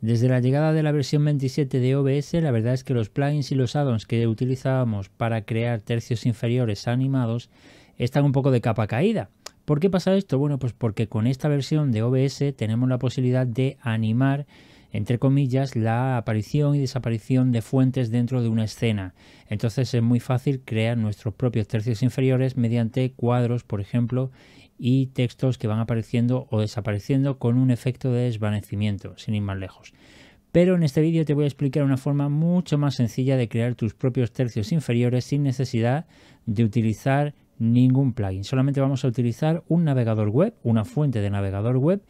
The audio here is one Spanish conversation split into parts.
Desde la llegada de la versión 27 de OBS, la verdad es que los plugins y los addons que utilizábamos para crear tercios inferiores animados están un poco de capa caída. ¿Por qué pasa esto? Bueno, pues porque con esta versión de OBS tenemos la posibilidad de animar, entre comillas, la aparición y desaparición de fuentes dentro de una escena. Entonces es muy fácil crear nuestros propios tercios inferiores mediante cuadros, por ejemplo, y textos que van apareciendo o desapareciendo con un efecto de desvanecimiento, sin ir más lejos. Pero en este vídeo te voy a explicar una forma mucho más sencilla de crear tus propios tercios inferiores sin necesidad de utilizar ningún plugin. Solamente vamos a utilizar un navegador web, una fuente de navegador web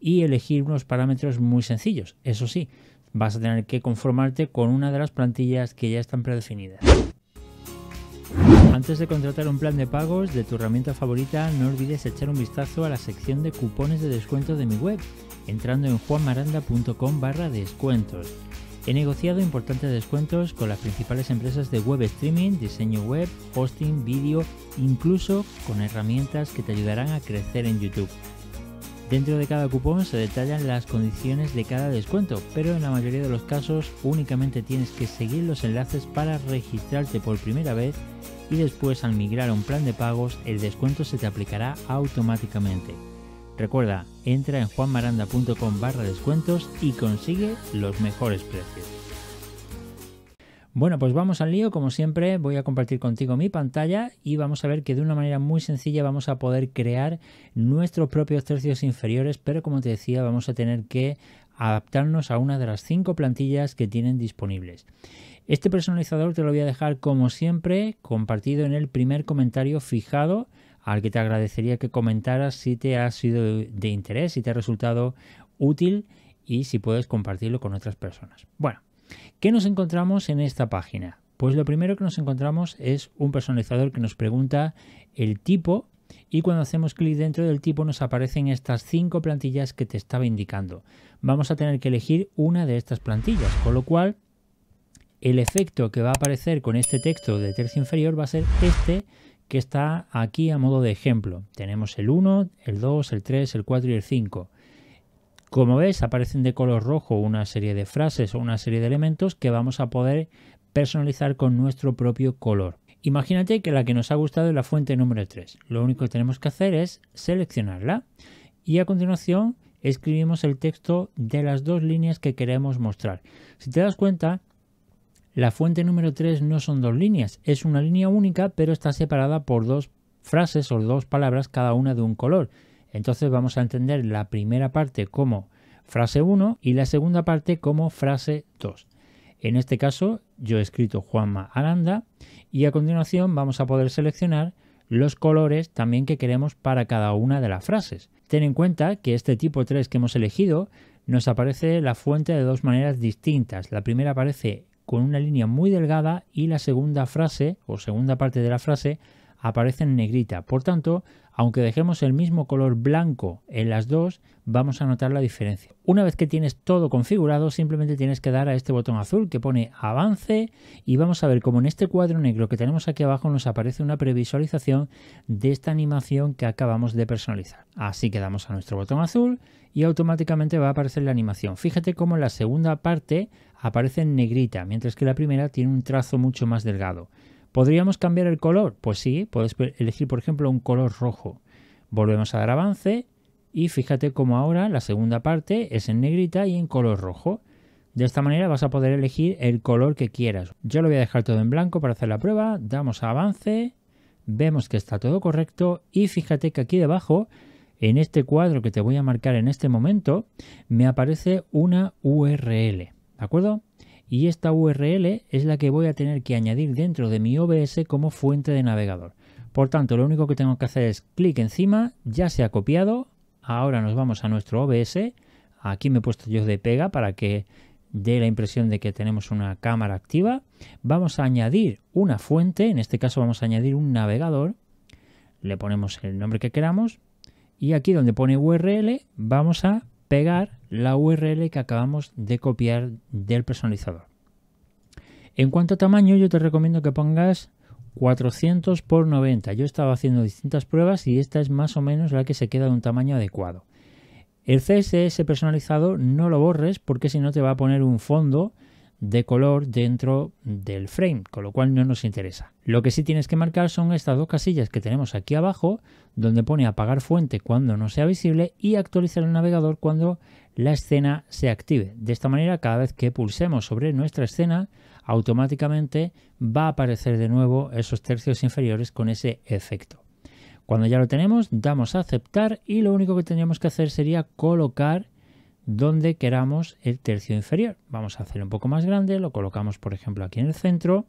y elegir unos parámetros muy sencillos. Eso sí, vas a tener que conformarte con una de las plantillas que ya están predefinidas. Antes de contratar un plan de pagos de tu herramienta favorita, no olvides echar un vistazo a la sección de cupones de descuento de mi web, entrando en juanmaranda.com barra descuentos. He negociado importantes descuentos con las principales empresas de web streaming, diseño web, hosting, vídeo, incluso con herramientas que te ayudarán a crecer en YouTube. Dentro de cada cupón se detallan las condiciones de cada descuento, pero en la mayoría de los casos únicamente tienes que seguir los enlaces para registrarte por primera vez y después al migrar a un plan de pagos el descuento se te aplicará automáticamente. Recuerda, entra en juanmaranda.com barra descuentos y consigue los mejores precios. Bueno, pues vamos al lío. Como siempre, voy a compartir contigo mi pantalla y vamos a ver que de una manera muy sencilla vamos a poder crear nuestros propios tercios inferiores, pero como te decía, vamos a tener que adaptarnos a una de las cinco plantillas que tienen disponibles. Este personalizador te lo voy a dejar como siempre compartido en el primer comentario fijado al que te agradecería que comentaras si te ha sido de interés, si te ha resultado útil y si puedes compartirlo con otras personas. Bueno, ¿Qué nos encontramos en esta página? Pues lo primero que nos encontramos es un personalizador que nos pregunta el tipo y cuando hacemos clic dentro del tipo nos aparecen estas cinco plantillas que te estaba indicando. Vamos a tener que elegir una de estas plantillas, con lo cual el efecto que va a aparecer con este texto de tercio inferior va a ser este que está aquí a modo de ejemplo. Tenemos el 1, el 2, el 3, el 4 y el 5. Como ves, aparecen de color rojo una serie de frases o una serie de elementos que vamos a poder personalizar con nuestro propio color. Imagínate que la que nos ha gustado es la fuente número 3. Lo único que tenemos que hacer es seleccionarla y a continuación escribimos el texto de las dos líneas que queremos mostrar. Si te das cuenta, la fuente número 3 no son dos líneas, es una línea única pero está separada por dos frases o dos palabras cada una de un color. Entonces vamos a entender la primera parte como frase 1 y la segunda parte como frase 2. En este caso yo he escrito Juanma Aranda y a continuación vamos a poder seleccionar los colores también que queremos para cada una de las frases. Ten en cuenta que este tipo 3 que hemos elegido nos aparece la fuente de dos maneras distintas. La primera aparece con una línea muy delgada y la segunda frase o segunda parte de la frase aparece en negrita. Por tanto, aunque dejemos el mismo color blanco en las dos, vamos a notar la diferencia. Una vez que tienes todo configurado, simplemente tienes que dar a este botón azul que pone avance y vamos a ver cómo en este cuadro negro que tenemos aquí abajo nos aparece una previsualización de esta animación que acabamos de personalizar. Así que damos a nuestro botón azul y automáticamente va a aparecer la animación. Fíjate cómo la segunda parte aparece en negrita, mientras que la primera tiene un trazo mucho más delgado. ¿Podríamos cambiar el color? Pues sí, puedes elegir por ejemplo un color rojo. Volvemos a dar avance y fíjate cómo ahora la segunda parte es en negrita y en color rojo. De esta manera vas a poder elegir el color que quieras. Yo lo voy a dejar todo en blanco para hacer la prueba, damos a avance, vemos que está todo correcto y fíjate que aquí debajo, en este cuadro que te voy a marcar en este momento, me aparece una URL, ¿de acuerdo? y esta URL es la que voy a tener que añadir dentro de mi OBS como fuente de navegador. Por tanto, lo único que tengo que hacer es clic encima, ya se ha copiado, ahora nos vamos a nuestro OBS, aquí me he puesto yo de pega para que dé la impresión de que tenemos una cámara activa, vamos a añadir una fuente, en este caso vamos a añadir un navegador, le ponemos el nombre que queramos y aquí donde pone URL vamos a pegar la URL que acabamos de copiar del personalizador. En cuanto a tamaño, yo te recomiendo que pongas 400 por 90. Yo he estado haciendo distintas pruebas y esta es más o menos la que se queda de un tamaño adecuado. El CSS personalizado no lo borres porque si no te va a poner un fondo de color dentro del frame, con lo cual no nos interesa. Lo que sí tienes que marcar son estas dos casillas que tenemos aquí abajo, donde pone apagar fuente cuando no sea visible y actualizar el navegador cuando la escena se active. De esta manera, cada vez que pulsemos sobre nuestra escena, automáticamente va a aparecer de nuevo esos tercios inferiores con ese efecto. Cuando ya lo tenemos, damos a aceptar y lo único que tendríamos que hacer sería colocar donde queramos el tercio inferior. Vamos a hacer un poco más grande, lo colocamos por ejemplo aquí en el centro,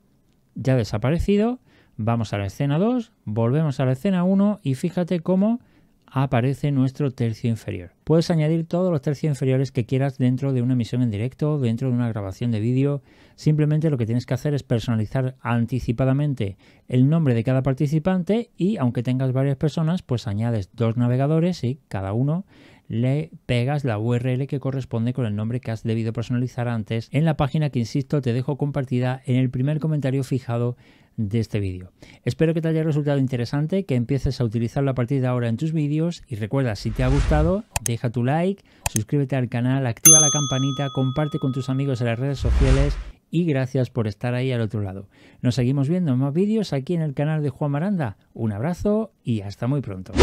ya desaparecido, vamos a la escena 2, volvemos a la escena 1 y fíjate cómo aparece nuestro tercio inferior. Puedes añadir todos los tercios inferiores que quieras dentro de una emisión en directo, dentro de una grabación de vídeo. Simplemente lo que tienes que hacer es personalizar anticipadamente el nombre de cada participante y aunque tengas varias personas, pues añades dos navegadores y cada uno le pegas la URL que corresponde con el nombre que has debido personalizar antes en la página que, insisto, te dejo compartida en el primer comentario fijado de este vídeo. Espero que te haya resultado interesante, que empieces a utilizarlo a partir de ahora en tus vídeos y recuerda, si te ha gustado, deja tu like, suscríbete al canal, activa la campanita, comparte con tus amigos en las redes sociales y gracias por estar ahí al otro lado. Nos seguimos viendo en más vídeos aquí en el canal de Juan Maranda. Un abrazo y hasta muy pronto.